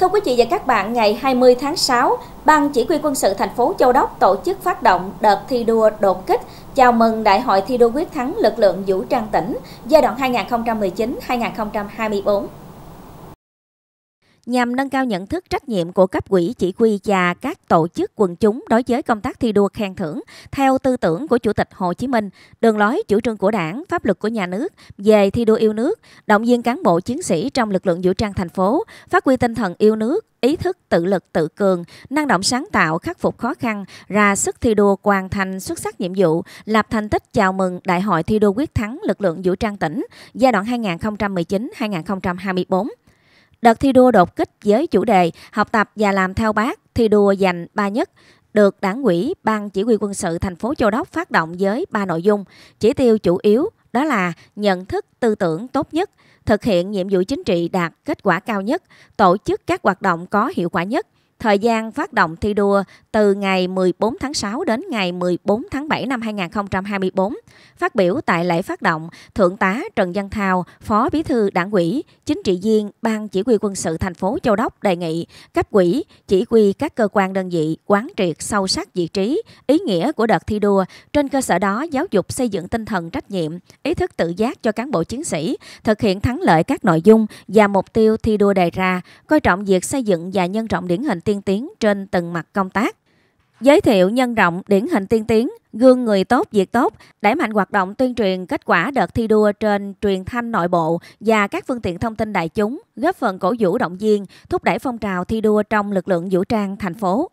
Thưa quý vị và các bạn, ngày 20 tháng 6, Ban Chỉ huy quân sự thành phố Châu Đốc tổ chức phát động đợt thi đua đột kích chào mừng Đại hội thi đua quyết thắng lực lượng vũ trang tỉnh giai đoạn 2019-2024 nhằm nâng cao nhận thức trách nhiệm của cấp quỹ chỉ huy và các tổ chức quần chúng đối với công tác thi đua khen thưởng theo tư tưởng của Chủ tịch Hồ Chí Minh, đường lối chủ trương của đảng, pháp luật của nhà nước về thi đua yêu nước, động viên cán bộ chiến sĩ trong lực lượng vũ trang thành phố, phát huy tinh thần yêu nước, ý thức tự lực tự cường, năng động sáng tạo, khắc phục khó khăn, ra sức thi đua hoàn thành xuất sắc nhiệm vụ, lập thành tích chào mừng Đại hội thi đua quyết thắng lực lượng vũ trang tỉnh giai đoạn 2019-2024. Đợt thi đua đột kích với chủ đề học tập và làm theo bác thi đua giành ba nhất được đảng ủy ban chỉ huy quân sự thành phố Châu Đốc phát động với ba nội dung chỉ tiêu chủ yếu đó là nhận thức tư tưởng tốt nhất thực hiện nhiệm vụ chính trị đạt kết quả cao nhất tổ chức các hoạt động có hiệu quả nhất Thời gian phát động thi đua từ ngày 14 tháng 6 đến ngày 14 tháng 7 năm 2024. Phát biểu tại lễ phát động, Thượng tá Trần Văn Thao, Phó Bí thư Đảng ủy, chính trị viên Ban Chỉ huy quân sự thành phố Châu Đốc đề nghị cấp quỹ chỉ huy các cơ quan đơn vị quán triệt sâu sắc vị trí, ý nghĩa của đợt thi đua, trên cơ sở đó giáo dục xây dựng tinh thần trách nhiệm, ý thức tự giác cho cán bộ chiến sĩ, thực hiện thắng lợi các nội dung và mục tiêu thi đua đề ra, coi trọng việc xây dựng và nhân rộng điển hình tiên tiến trên từng mặt công tác. Giới thiệu nhân rộng điển hình tiên tiến, gương người tốt việc tốt, đẩy mạnh hoạt động tuyên truyền kết quả đợt thi đua trên truyền thanh nội bộ và các phương tiện thông tin đại chúng, góp phần cổ vũ động viên, thúc đẩy phong trào thi đua trong lực lượng vũ trang thành phố.